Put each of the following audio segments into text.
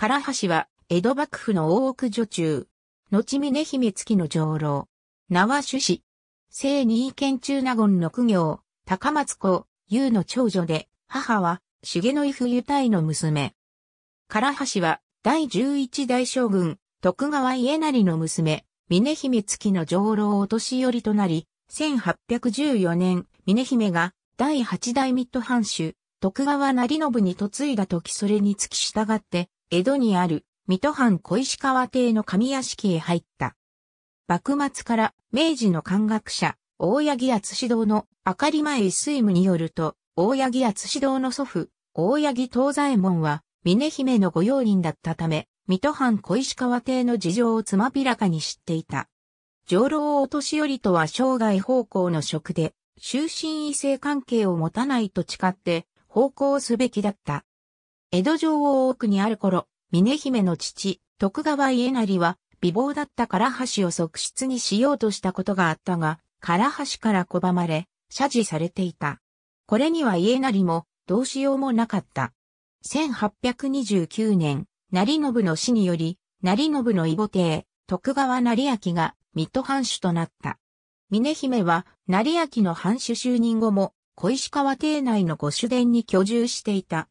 唐橋は、江戸幕府の大奥女中。後峰姫月の上老。名は主子。正二位県中納言の苦行、高松子、優の長女で、母は、重野井冬隊の娘。唐橋は、第十一代将軍、徳川家成の娘、峰姫月の上老お年寄りとなり、1814年、峰姫が、第八代ミッド藩主、徳川成信に嫁いだ時それに付き従って、江戸にある水戸藩小石川邸の上屋敷へ入った。幕末から明治の漢学者、大八木厚志堂の明かり前水務によると、大八木厚志堂の祖父、大八木東左衛門は、峰姫の御用人だったため、水戸藩小石川邸の事情をつまびらかに知っていた。上老お年寄りとは生涯奉公の職で、終身異性関係を持たないと誓って、奉公すべきだった。江戸城を奥にある頃、峰姫の父、徳川家成は、美貌だった唐橋を側室にしようとしたことがあったが、唐橋から拒まれ、謝辞されていた。これには家成も、どうしようもなかった。1829年、成信の死により、成信の異母帝、徳川成明が、水戸藩主となった。峰姫は、成明の藩主就任後も、小石川邸内の御主殿に居住していた。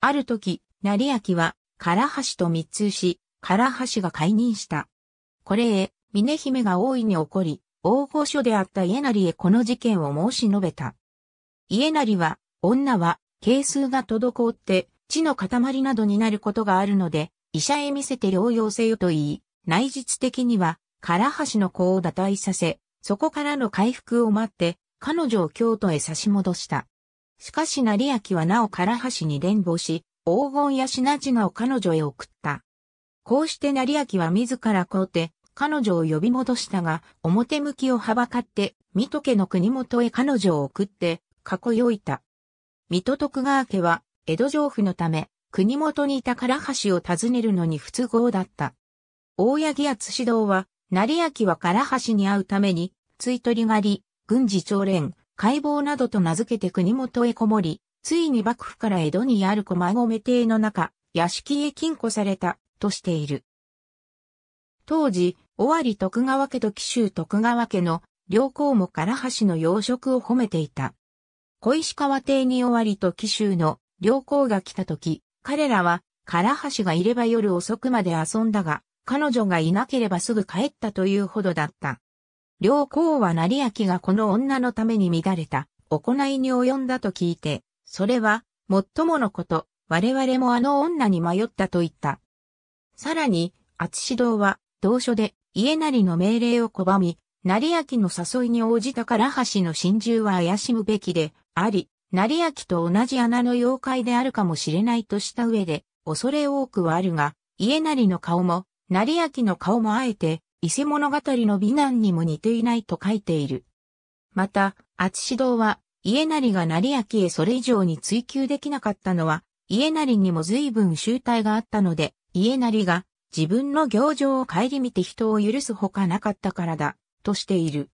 ある時、成明は、唐橋と密通し、唐橋が解任した。これへ、峰姫が大いに怒り、大御所であった家成へこの事件を申し述べた。家成は、女は、係数が滞って、血の塊などになることがあるので、医者へ見せて療養せよと言い、内実的には、唐橋の子を打退させ、そこからの回復を待って、彼女を京都へ差し戻した。しかし成明はなお唐橋に連合し、黄金や品々を彼女へ送った。こうして成明は自ら皇帝、彼女を呼び戻したが、表向きをはばかって、水戸家の国元へ彼女を送って、囲い置いた。水戸徳川家は、江戸城府のため、国元にいた唐橋を訪ねるのに不都合だった。大八木厚指導は、成明は唐橋に会うために、追取り狩り、軍事朝練、解剖などと名付けて国元へこもり、ついに幕府から江戸にある駒込邸の中、屋敷へ禁錮された、としている。当時、尾張徳川家と紀州徳川家の両項も唐橋の養殖を褒めていた。小石川邸に尾張と紀州の両項が来た時、彼らは唐橋がいれば夜遅くまで遊んだが、彼女がいなければすぐ帰ったというほどだった。両公は成明がこの女のために乱れた、行いに及んだと聞いて、それは、最ものこと、我々もあの女に迷ったと言った。さらに、厚志道は、同書で、家なりの命令を拒み、成明の誘いに応じたから橋の真珠は怪しむべきで、あり、成明と同じ穴の妖怪であるかもしれないとした上で、恐れ多くはあるが、家なりの顔も、成明の顔もあえて、伊勢物語の美男にも似ていないと書いている。また、厚志堂は、家成が成明へそれ以上に追求できなかったのは、家成にも随分集体があったので、家成が自分の行情を顧みて人を許すほかなかったからだ、としている。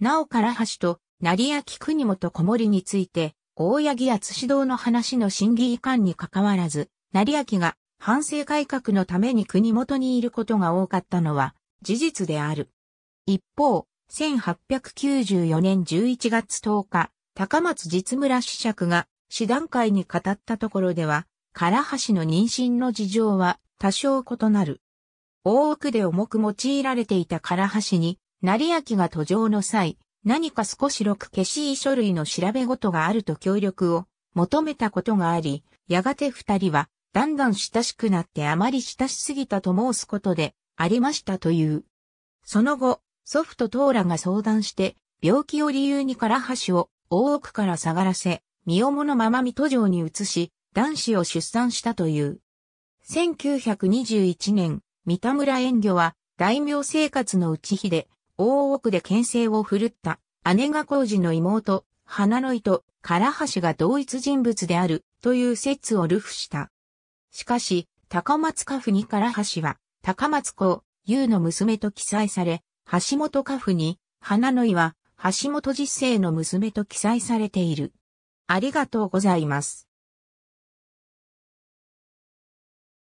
なお唐橋と成明国元小森について、大八木厚志堂の話の審議遺憾に関わらず、成明が反省改革のために国元にいることが多かったのは、事実である。一方、1894年11月10日、高松実村子爵が、師団会に語ったところでは、唐橋の妊娠の事情は多少異なる。大奥で重く用いられていた唐橋に、成明が途上の際、何か少しろく消し書類の調べ事があると協力を求めたことがあり、やがて二人は、だんだん親しくなってあまり親しすぎたと申すことで、ありましたという。その後、祖父とトーラが相談して、病気を理由に唐橋を大奥から下がらせ、身重のまま水戸城に移し、男子を出産したという。1921年、三田村遠魚は、大名生活の内で、大奥で牽制を振るった姉が工事の妹、花の糸、唐橋が同一人物であるという説を流布した。しかし、高松家府に唐橋は、高松子、優の娘と記載され、橋本家父に、花の岩、橋本実生の娘と記載されている。ありがとうございます。